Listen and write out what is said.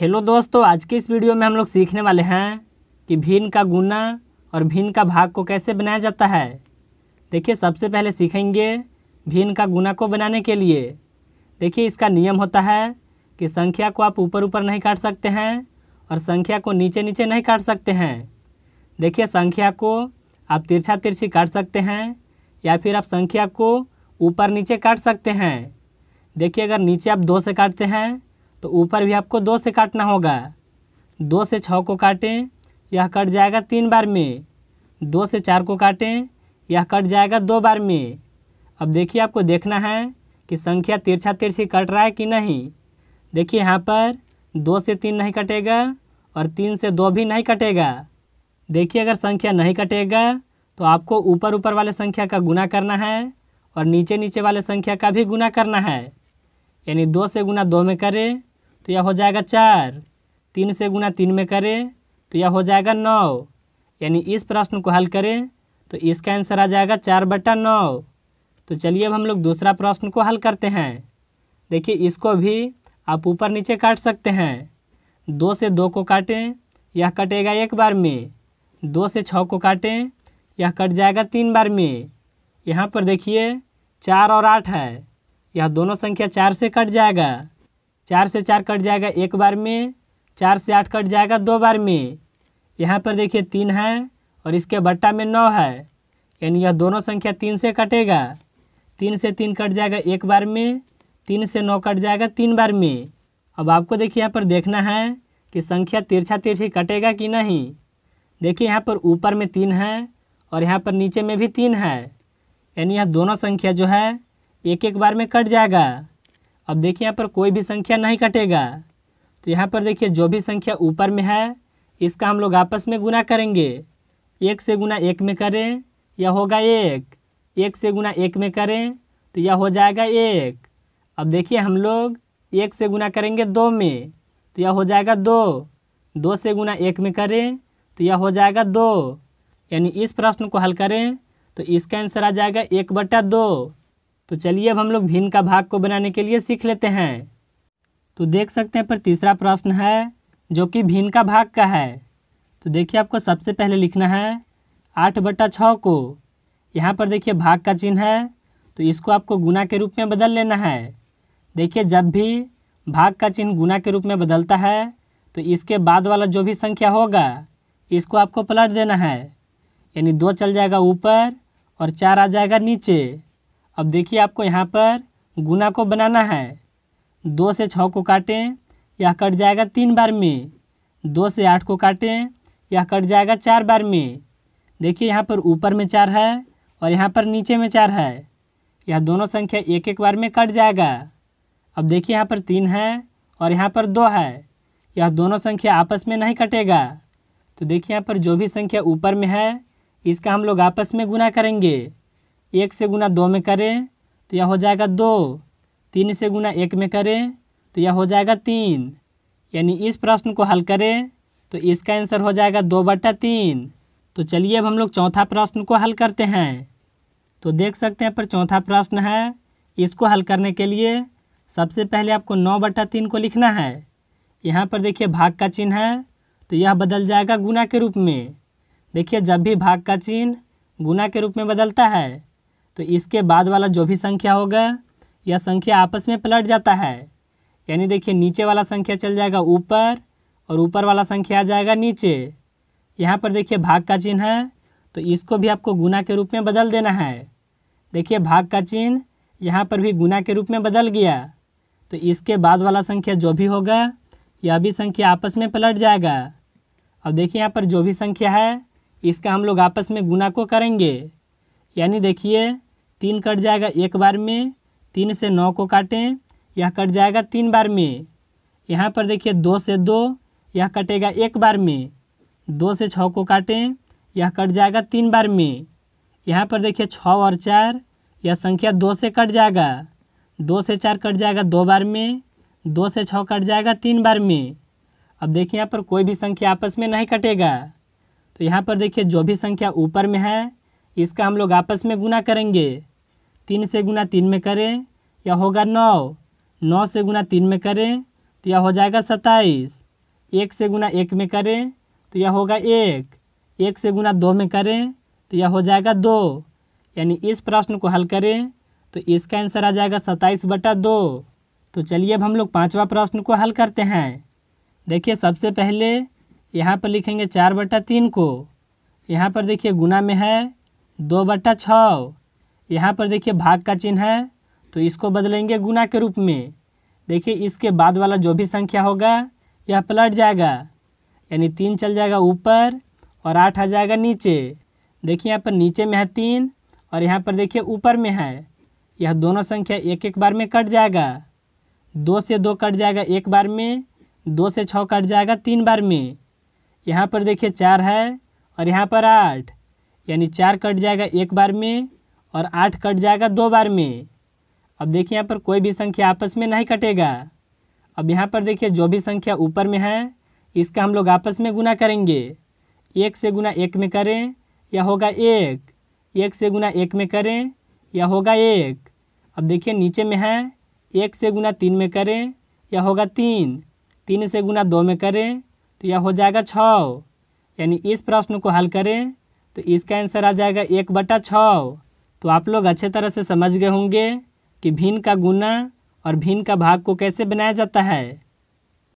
hello दोस्तों आज के इस वीडियो में हम लोग सीखने वाले हैं कि भिन्न का गुना और भिन्न का भाग को कैसे बनाया जाता है देखिए सबसे पहले सीखेंगे भिन्न का गुना को बनाने के लिए देखिए इसका नियम होता है कि संख्या को आप ऊपर ऊपर नहीं काट सकते हैं और संख्या को नीचे नीचे नहीं काट सकते हैं देखिए संख्या को आप तिरछा तिरछी काट सकते हैं या फिर आप संख्या को ऊपर नीचे काट सकते हैं देखिए अगर नीचे आप दो से काटते हैं तो ऊपर भी आपको दो से काटना होगा दो से छः को काटें यह कट जाएगा तीन बार में दो से चार को काटें यह कट जाएगा दो बार में अब देखिए आपको देखना है कि संख्या तिरछा तिरछी कट रहा है कि नहीं देखिए यहाँ पर दो से तीन नहीं कटेगा और तीन से दो भी नहीं कटेगा देखिए अगर संख्या नहीं कटेगा तो आपको ऊपर ऊपर वाले संख्या का गुना करना है और नीचे नीचे वाले संख्या का भी गुना करना है यानी दो से गुना दो में करें तो यह हो जाएगा चार तीन से गुना तीन में करें तो यह हो जाएगा नौ यानी इस प्रश्न को हल करें तो इसका आंसर आ जाएगा चार बटा नौ तो चलिए अब हम लोग दूसरा प्रश्न को हल करते हैं देखिए इसको भी आप ऊपर नीचे काट सकते हैं दो से दो को काटें यह कटेगा एक बार में दो से छः को काटें यह कट जाएगा तीन बार में यहाँ पर देखिए चार और आठ है यह दोनों संख्या चार से कट जाएगा चार से चार कट जाएगा एक बार में चार से आठ कट जाएगा दो बार में यहाँ पर देखिए तीन है और इसके बट्टा में नौ है यानी यह दोनों संख्या तीन से कटेगा तीन से तीन कट जाएगा एक बार में तीन से नौ कट जाएगा तीन बार में अब आपको देखिए यहाँ पर देखना है कि संख्या तिरछा तिरछी कटेगा कि नहीं देखिए यहाँ पर ऊपर में तीन है और यहाँ पर नीचे में भी तीन है यानी यह दोनों संख्या जो है एक एक बार में कट जाएगा अब देखिए यहाँ पर कोई भी संख्या नहीं कटेगा तो यहाँ पर देखिए जो भी संख्या ऊपर में है इसका हम लोग आपस में गुना करेंगे एक से गुना एक में करें यह होगा एक एक से गुना एक में करें तो यह हो जाएगा एक अब देखिए हम लोग एक से गुना करेंगे दो में तो यह हो जाएगा दो दो से गुना एक में करें तो यह हो जाएगा दो यानी इस प्रश्न को हल करें तो इसका आंसर आ जाएगा एक बटा दो तो चलिए अब हम लोग भिन्न का भाग को बनाने के लिए सीख लेते हैं तो देख सकते हैं पर तीसरा प्रश्न है जो कि भिन्न का भाग का है तो देखिए आपको सबसे पहले लिखना है आठ बटा छः को यहाँ पर देखिए भाग का चिन्ह है तो इसको आपको गुना के रूप में बदल लेना है देखिए जब भी भाग का चिन्ह गुना के रूप में बदलता है तो इसके बाद वाला जो भी संख्या होगा इसको आपको पलट देना है यानी दो चल जाएगा ऊपर और चार आ जाएगा नीचे अब देखिए आपको यहाँ पर गुना को बनाना है दो से छः को काटें यह कट जाएगा तीन बार में दो से आठ को काटें यह कट जाएगा चार बार में देखिए यहाँ पर ऊपर में चार है और यहाँ पर नीचे में चार है यह दोनों संख्या एक एक बार में कट जाएगा अब देखिए यहाँ पर तीन है और यहाँ पर दो है यह दोनों संख्या आपस में नहीं कटेगा तो देखिए यहाँ पर जो भी संख्या ऊपर में है इसका हम लोग आपस में गुना करेंगे एक से गुना दो में करें तो यह हो जाएगा दो तीन से गुना एक में करें तो यह हो जाएगा तीन यानी इस प्रश्न को हल करें तो इसका आंसर हो जाएगा दो बटा तीन तो चलिए अब हम लोग चौथा प्रश्न को हल करते हैं तो देख सकते हैं पर चौथा प्रश्न है इसको हल करने के लिए सबसे पहले आपको नौ बटा तीन को लिखना है यहाँ पर देखिए भाग का चिन्ह है तो यह बदल जाएगा गुना के रूप में देखिए जब भी भाग का चिन्ह गुना के रूप में बदलता है तो इसके बाद वाला जो भी संख्या होगा यह संख्या आपस में पलट जाता है यानी देखिए नीचे वाला संख्या चल जाएगा ऊपर और ऊपर वाला संख्या आ जाएगा नीचे यहाँ पर देखिए भाग का चिन्ह है तो इसको भी आपको गुना के रूप में बदल देना है देखिए भाग का चिन्ह यहाँ पर भी गुना के रूप में बदल गया तो इसके बाद वाला संख्या जो भी होगा यह भी संख्या आपस में पलट जाएगा अब देखिए यहाँ पर जो भी संख्या है इसका हम लोग आपस में गुना को करेंगे यानी देखिए तीन कट जाएगा एक बार में तीन से नौ को काटें यह कट जाएगा तीन बार में यहाँ पर देखिए दो से दो यह कटेगा एक बार में दो से छः को काटें यह कट जाएगा तीन बार में यहाँ पर देखिए छः और चार यह संख्या दो से कट जाएगा दो से चार कट जाएगा दो बार में दो से छः कट जाएगा तीन बार में अब देखिए यहाँ पर कोई भी संख्या आपस में नहीं कटेगा तो यहाँ पर देखिए जो भी संख्या ऊपर में है इसका हम लोग आपस में गुना करेंगे तीन से गुना तीन में करें यह होगा नौ नौ से गुना तीन में करें तो यह हो जाएगा सत्ताईस एक से गुना एक में करें तो यह होगा एक एक से गुना दो में करें तो यह हो जाएगा दो यानी इस प्रश्न को हल करें तो इसका आंसर आ जाएगा सत्ताईस बटा दो तो चलिए अब हम लोग पाँचवा प्रश्न को हल करते हैं देखिए सबसे पहले यहाँ पर लिखेंगे चार बटा तीन को यहाँ पर देखिए गुना में है दो बटा छः यहाँ पर देखिए भाग का चिन्ह है तो इसको बदलेंगे गुना के रूप में देखिए इसके बाद वाला जो भी संख्या होगा यह पलट जाएगा यानी तीन चल जाएगा ऊपर और आठ आ जाएगा नीचे देखिए यहाँ पर नीचे में है तीन और यहाँ पर देखिए ऊपर में है यह दोनों संख्या एक एक बार में कट जाएगा दो से दो कट जाएगा एक बार में दो से छः कट जाएगा तीन बार में यहाँ पर देखिए चार है और यहाँ पर आठ यानी चार कट जाएगा एक बार में और आठ कट जाएगा दो बार में अब देखिए यहाँ पर कोई भी संख्या आपस में नहीं कटेगा अब यहाँ पर देखिए जो भी संख्या ऊपर में है इसका हम लोग आपस में गुना करेंगे एक से गुना एक में करें या होगा एक एक से गुना एक में करें या होगा एक अब देखिए नीचे में है एक से गुना तीन में करें या होगा तीन तीन से गुना दो में करें तो यह हो जाएगा छ यानी इस प्रश्न को हल करें तो इसका आंसर आ जाएगा एक बटा छः तो आप लोग अच्छे तरह से समझ गए होंगे कि भिन्न का गुना और भिन्न का भाग को कैसे बनाया जाता है